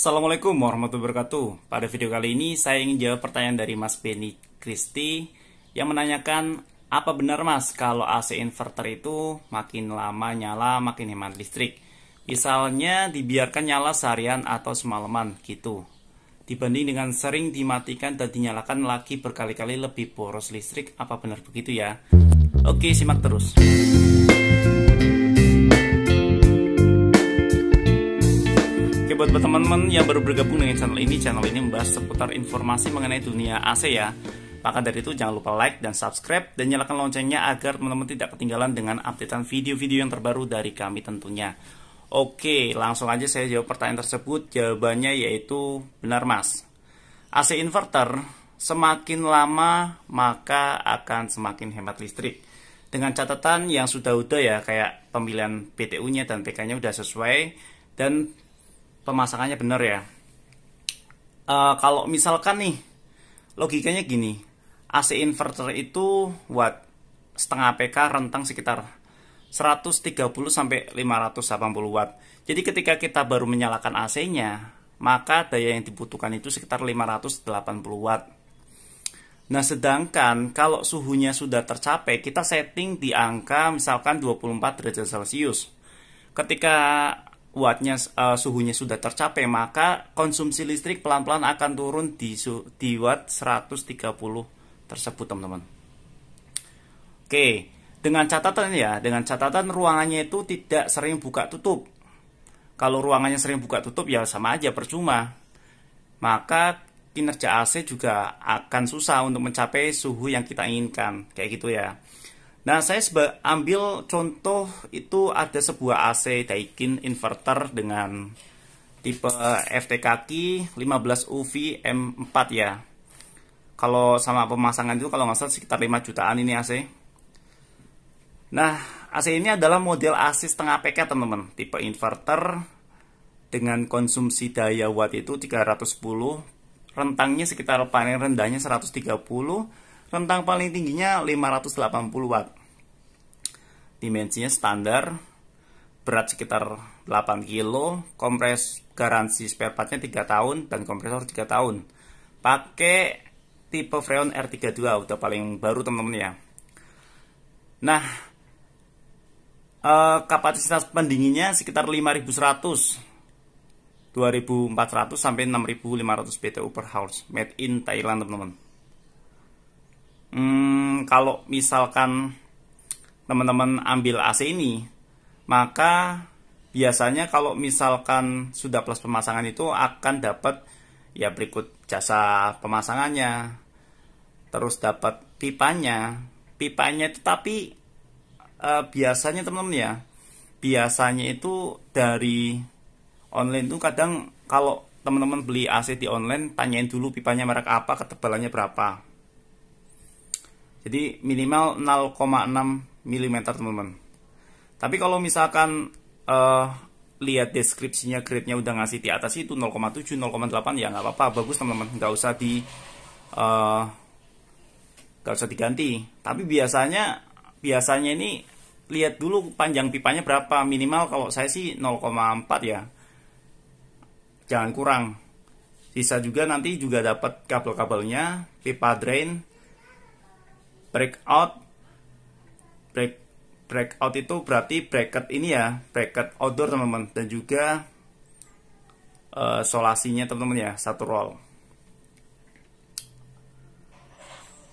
Assalamualaikum warahmatullahi wabarakatuh. Pada video kali ini saya ingin jawab pertanyaan dari Mas Benny Kristi yang menanyakan apa benar Mas kalau AC inverter itu makin lama nyala makin hemat listrik. Misalnya dibiarkan nyala seharian atau semalaman gitu. Dibanding dengan sering dimatikan dan dinyalakan lagi berkali-kali lebih boros listrik, apa benar begitu ya? Oke, simak terus. buat teman-teman yang baru bergabung dengan channel ini, channel ini membahas seputar informasi mengenai dunia AC ya. Maka dari itu jangan lupa like dan subscribe dan nyalakan loncengnya agar teman-teman tidak ketinggalan dengan updatean video-video yang terbaru dari kami tentunya. Oke, langsung aja saya jawab pertanyaan tersebut. Jawabannya yaitu benar mas. AC inverter semakin lama maka akan semakin hemat listrik. Dengan catatan yang sudah-udah ya kayak pemilihan PTU-nya dan PK-nya udah sesuai dan pemasangannya benar ya. E, kalau misalkan nih logikanya gini, AC inverter itu buat setengah PK rentang sekitar 130 sampai 580 watt. Jadi ketika kita baru menyalakan AC-nya, maka daya yang dibutuhkan itu sekitar 580 watt. Nah, sedangkan kalau suhunya sudah tercapai, kita setting di angka misalkan 24 derajat Celcius. Ketika wattnya uh, suhunya sudah tercapai maka konsumsi listrik pelan-pelan akan turun di di watt 130 tersebut teman-teman. Oke, dengan catatan ya, dengan catatan ruangannya itu tidak sering buka tutup. Kalau ruangannya sering buka tutup ya sama aja percuma. Maka kinerja AC juga akan susah untuk mencapai suhu yang kita inginkan, kayak gitu ya. Nah, saya ambil contoh itu ada sebuah AC Daikin inverter dengan tipe FTKK 15UV M4 ya. Kalau sama pemasangan itu kalau nggak sekitar 5 jutaan ini AC. Nah, AC ini adalah model AC setengah PK teman-teman, tipe inverter dengan konsumsi daya watt itu 310, rentangnya sekitar paling rendahnya 130 Rentang paling tingginya 580 watt. Dimensinya standar, berat sekitar 8 kilo, kompres garansi spare partnya 3 tahun dan kompresor 3 tahun. Pakai tipe Freon R32 udah paling baru teman-teman ya. Nah, eh, kapasitas pendinginnya sekitar 5100 2400 sampai 6500 BTU per house made in Thailand teman-teman hmm, kalau misalkan teman-teman ambil AC ini, maka biasanya kalau misalkan sudah plus pemasangan itu akan dapat ya berikut jasa pemasangannya, terus dapat pipanya, pipanya itu tapi eh, biasanya teman-teman ya, biasanya itu dari online itu kadang kalau teman-teman beli AC di online tanyain dulu pipanya merek apa ketebalannya berapa jadi minimal 0,6 mm teman-teman. Tapi kalau misalkan uh, lihat deskripsinya grade-nya udah ngasih di atas itu 0,7, 0,8 ya nggak apa-apa, bagus teman-teman, nggak usah di uh, usah diganti. Tapi biasanya biasanya ini lihat dulu panjang pipanya berapa minimal kalau saya sih 0,4 ya. Jangan kurang. Sisa juga nanti juga dapat kabel-kabelnya, pipa drain, breakout break breakout itu berarti bracket ini ya bracket outdoor teman-teman dan juga uh, solasinya teman-teman ya satu roll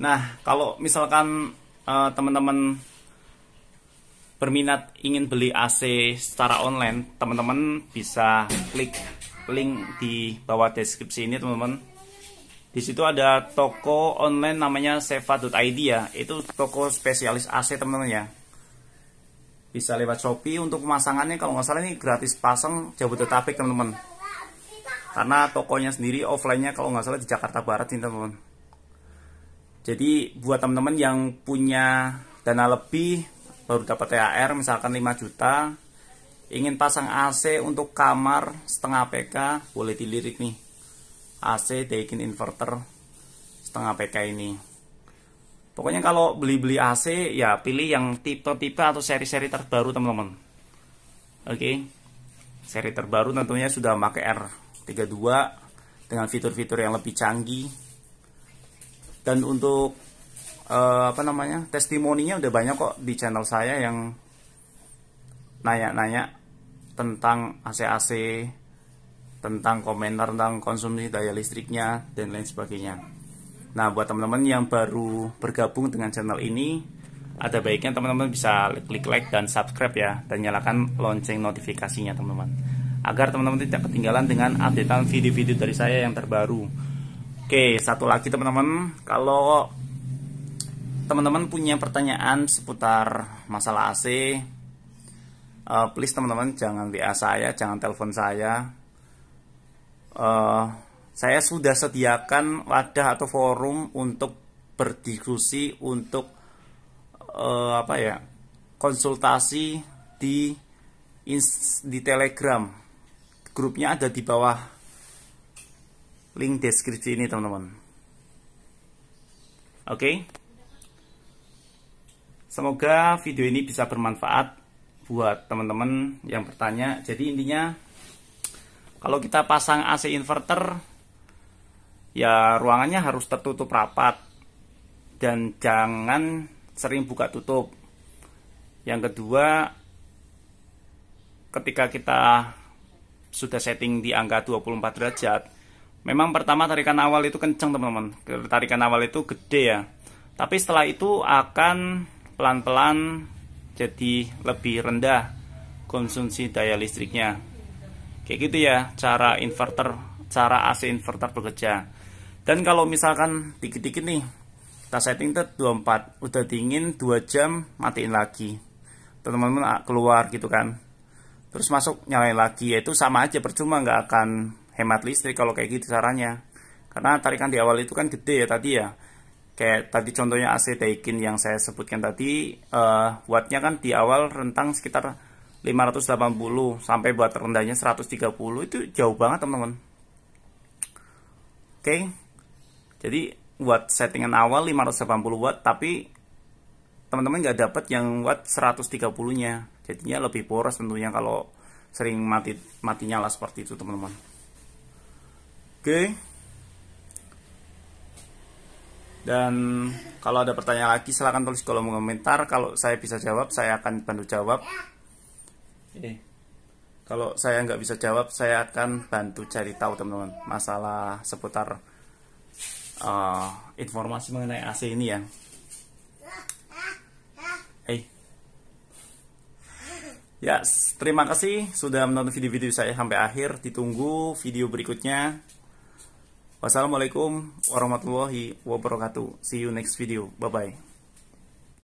nah kalau misalkan uh, teman-teman berminat ingin beli AC secara online teman-teman bisa klik link di bawah deskripsi ini teman-teman di situ ada toko online namanya seva.id ya. Itu toko spesialis AC teman-teman ya. Bisa lewat Shopee untuk pemasangannya kalau nggak salah ini gratis pasang Jabodetabek teman-teman. Karena tokonya sendiri offline-nya kalau nggak salah di Jakarta Barat ini teman-teman. Jadi buat teman-teman yang punya dana lebih baru dapat THR misalkan 5 juta ingin pasang AC untuk kamar setengah PK boleh dilirik nih AC Daikin inverter setengah PK ini pokoknya kalau beli-beli AC ya pilih yang tipe-tipe atau seri-seri terbaru teman-teman oke okay. seri terbaru tentunya sudah pakai R32 dengan fitur-fitur yang lebih canggih dan untuk uh, apa namanya testimoninya udah banyak kok di channel saya yang nanya-nanya tentang AC-AC tentang komentar tentang konsumsi daya listriknya dan lain sebagainya. Nah, buat teman-teman yang baru bergabung dengan channel ini, ada baiknya teman-teman bisa klik like dan subscribe ya dan nyalakan lonceng notifikasinya teman-teman. Agar teman-teman tidak ketinggalan dengan updatean video-video dari saya yang terbaru. Oke, satu lagi teman-teman, kalau teman-teman punya pertanyaan seputar masalah AC, eh, please teman-teman jangan WA saya, jangan telepon saya uh, saya sudah sediakan wadah atau forum untuk berdiskusi untuk uh, apa ya konsultasi di di Telegram grupnya ada di bawah link deskripsi ini teman-teman oke okay? semoga video ini bisa bermanfaat buat teman-teman yang bertanya jadi intinya kalau kita pasang AC inverter, ya ruangannya harus tertutup rapat dan jangan sering buka tutup. Yang kedua, ketika kita sudah setting di angka 24 derajat, memang pertama tarikan awal itu kenceng teman-teman. Tarikan awal itu gede ya. Tapi setelah itu akan pelan-pelan jadi lebih rendah konsumsi daya listriknya. Kayak gitu ya cara inverter, cara AC inverter bekerja. Dan kalau misalkan dikit-dikit nih, kita setting tet 24, udah dingin 2 jam matiin lagi. Teman-teman ah, keluar gitu kan. Terus masuk nyalain lagi, yaitu sama aja percuma nggak akan hemat listrik kalau kayak gitu caranya. Karena tarikan di awal itu kan gede ya tadi ya. Kayak tadi contohnya AC Daikin yang saya sebutkan tadi, uh, wattnya kan di awal rentang sekitar 580 sampai buat rendahnya 130 itu jauh banget teman-teman. Oke. Jadi buat settingan awal 580 watt tapi teman-teman nggak dapat yang watt 130-nya. Jadinya lebih boros tentunya kalau sering mati mati nyala seperti itu teman-teman. Oke. Dan kalau ada pertanyaan lagi silahkan tulis kolom komentar. Kalau saya bisa jawab, saya akan bantu jawab kalau saya nggak bisa jawab saya akan bantu cari tahu teman-teman masalah seputar uh, informasi mengenai AC ini ya hey. Eh. ya yes, terima kasih sudah menonton video-video saya sampai akhir ditunggu video berikutnya Wassalamualaikum warahmatullahi wabarakatuh. See you next video. Bye bye.